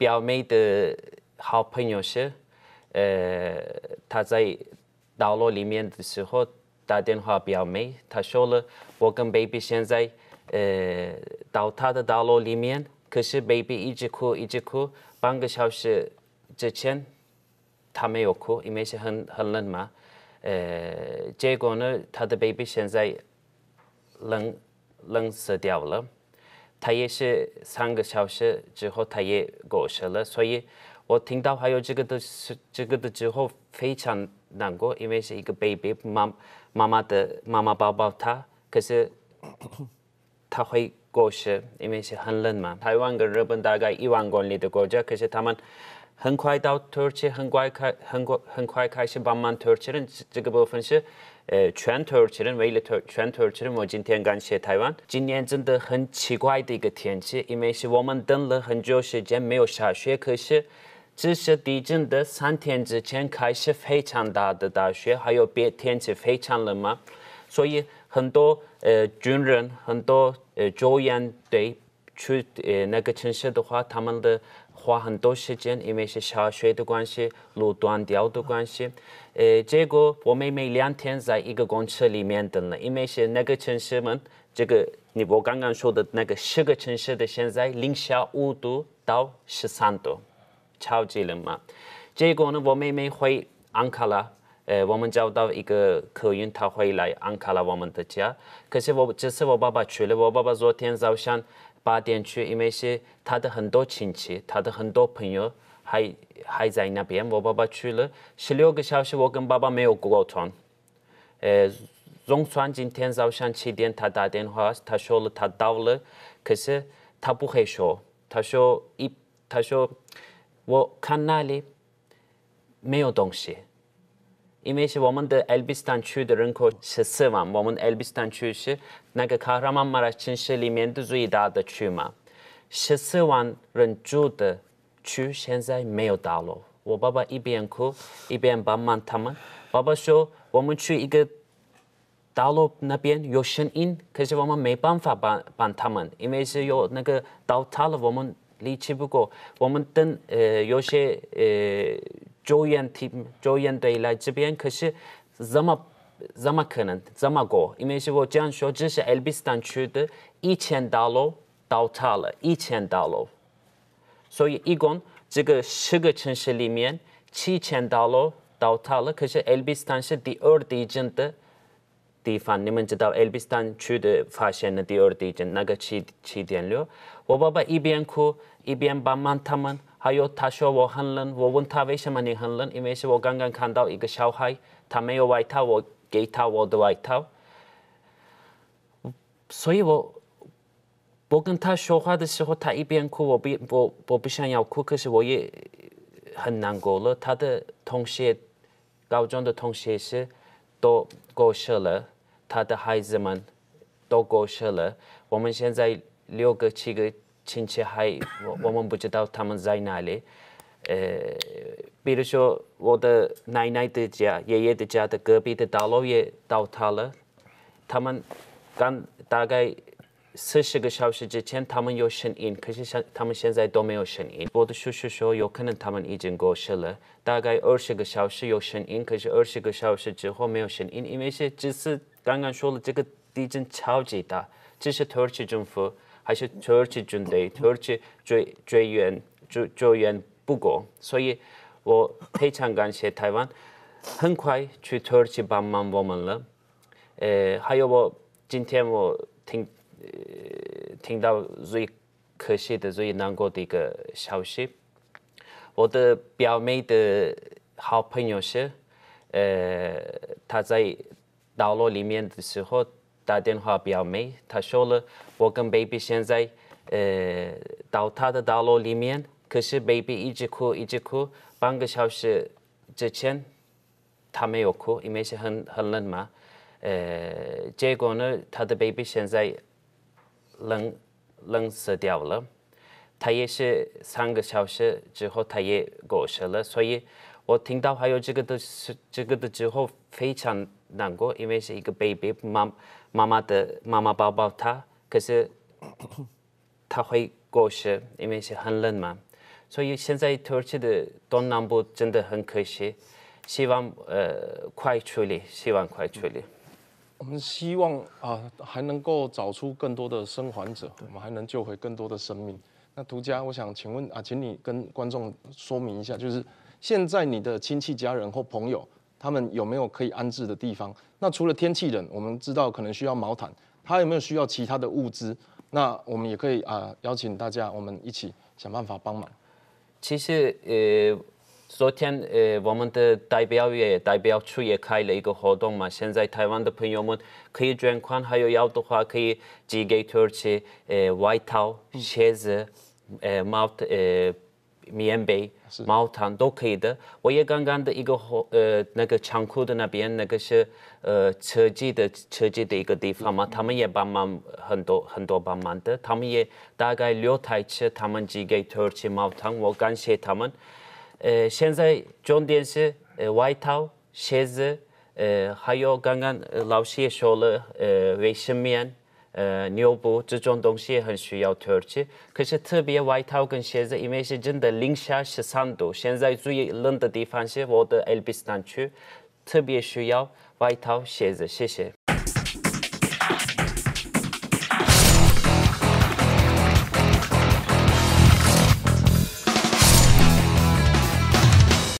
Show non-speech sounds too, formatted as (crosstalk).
表妹的好朋友是，呃，他在大楼里面的时候打电话表妹，他说了，我跟 baby 现在呃到他的大楼里面，可是 baby 一直哭一直哭，半个小时之前他没有哭，因为是很很冷嘛，呃，结果呢，他的 baby 现在冷冷死掉了。他也是三个小时之后，他也过世了。所以，我听到还有这个的，是这个的之后，非常难过，因为是一个 baby 妈妈妈的妈妈抱抱他。可是，(coughs) 他会过世，因为是很冷嘛。台湾跟日本大概一万公里的国家，可是他们。很快到土耳其，很快开，很快很快开始帮忙土耳其人。这这个部分是，呃，全土耳其人，为了全土耳其人。我今天感谢台湾。今年真的很奇怪的一个天气，因为是我们等了很久时间没有下雪，可是，只是地震的三天之前开始非常大的大雪，还有别天气非常冷嘛，所以很多呃军人，很多呃救援队。去呃那个城市的话，他们的花很多时间，因为是下雪的关系，路断掉的关系。呃，结果我妹妹两天在一个公车里面等了，因为是那个城市们，这个你我刚刚说的那个十个城市的现在零下五度到十三度，超级冷嘛。结果呢，我妹妹回安卡拉，呃，我们找到一个客运她回来安卡拉我们的家。可是我这次我爸爸去了，我爸爸昨天早上。八点去，因为是他的很多亲戚、他的很多朋友还还在那边。我爸爸去了十六个小时，我跟爸爸没有沟通。呃，总算今天早上七点他打电话，他说了他到了，可是他不会说，他说一，他说我看那里没有东西。因为是我们的 Elbistan 区的人口十四万，我们 Elbistan 区是那个城市里面的最大的区嘛。十四万人住的区现在没有大楼，我爸爸一边哭一边帮忙他们。爸爸说我们去一个大楼那边有声音，可是我们没办法帮帮他们，因为是有那个倒塌了，我们力气不够，我们等呃有些呃。救援队，救援队来这边，可是怎么怎么可能怎么过？因为是我这样说，这是 Elbit 山区的一千大楼倒塌了，一千大楼，所以一共这个十个城市里面七千大楼倒塌了，可是 Elbit 是第二地震的。地方，你们知道 e l b i s t a n h 的发现的第二地震，那个七七点六，我爸爸一边哭，一边帮忙他们，还有他说我很冷，我问他为什么你很冷，因为是我刚刚看到一个小孩，他没有外套，我给他我的外套，所以我我跟他说话的时候，他一边哭，我不不我不想要哭，可是我也很难过了。他的同学，高中的同学是。都过世了，他的孩子们都过世了。我们现在六个七个亲戚还，(coughs) 我我们不知道他们在哪里。呃，比如说我的奶奶的家、爷爷的家的隔壁的大楼也倒塌了，他们刚大概。四十个小时之前他们有声音，可是现他们现在都没有声音。我的叔叔说，有可能他们已经过世了。大概二十个小时有声音，可是二十个小时之后没有声音，因为是这次刚刚说了这个地震超级大，只是土耳其政府还是土耳其军队、(laughs) 土耳其追援救援不够，所以我非常感谢台湾，很快去土耳其帮忙我们了。呃，还有我今天我听。呃，听到最可惜的、最难过的一个消息，我的表妹的好朋友是，呃，他在大楼里面的时候打电话表妹，他说了，我跟 baby 现在呃到他的大楼里面，可是 baby 一直哭一直哭，半个小时之前他没有哭，因为是很很冷嘛，呃，结果呢，他的 baby 现在。冷冷死掉了，他也是三个小时之后，他也过世了。所以我听到还有这个的是这个的之后，非常难过，因为是一个 baby 妈妈妈的妈妈抱抱他，可是 (coughs) 他会过世，因为是很冷嘛。所以现在土耳其的东南部真的很可惜，希望呃快处理，希望快处理。我们希望啊，还能够找出更多的生还者，我们还能救回更多的生命。那涂家，我想请问啊，请你跟观众说明一下，就是现在你的亲戚、家人或朋友，他们有没有可以安置的地方？那除了天气冷，我们知道可能需要毛毯，他有没有需要其他的物资？那我们也可以啊，邀请大家我们一起想办法帮忙。其实呃。昨天，呃，我们的代表也代表处也开了一个活动嘛。现在台湾的朋友们可以捐款，还有要的话可以寄给土耳其、呃，外套、鞋子、呃，帽、呃，棉被、毛毯都可以的。我也刚刚的一个货，呃，那个仓库的那边那个是，呃，车机的车机的一个地方嘛，他们也帮忙很多很多帮忙的。他们也大概六台车，他们寄给土耳其毛毯，我感谢他们。呃，现在，重点是呃外套、鞋子、呃，还有刚刚老师也说了呃，卫生棉、呃，尿布这种东西也很需要囤积。可是特别外套跟鞋子，因为是真的零下十三度。现在最冷的地方是我的阿尔卑斯山去，特别需要外套、鞋子谢谢。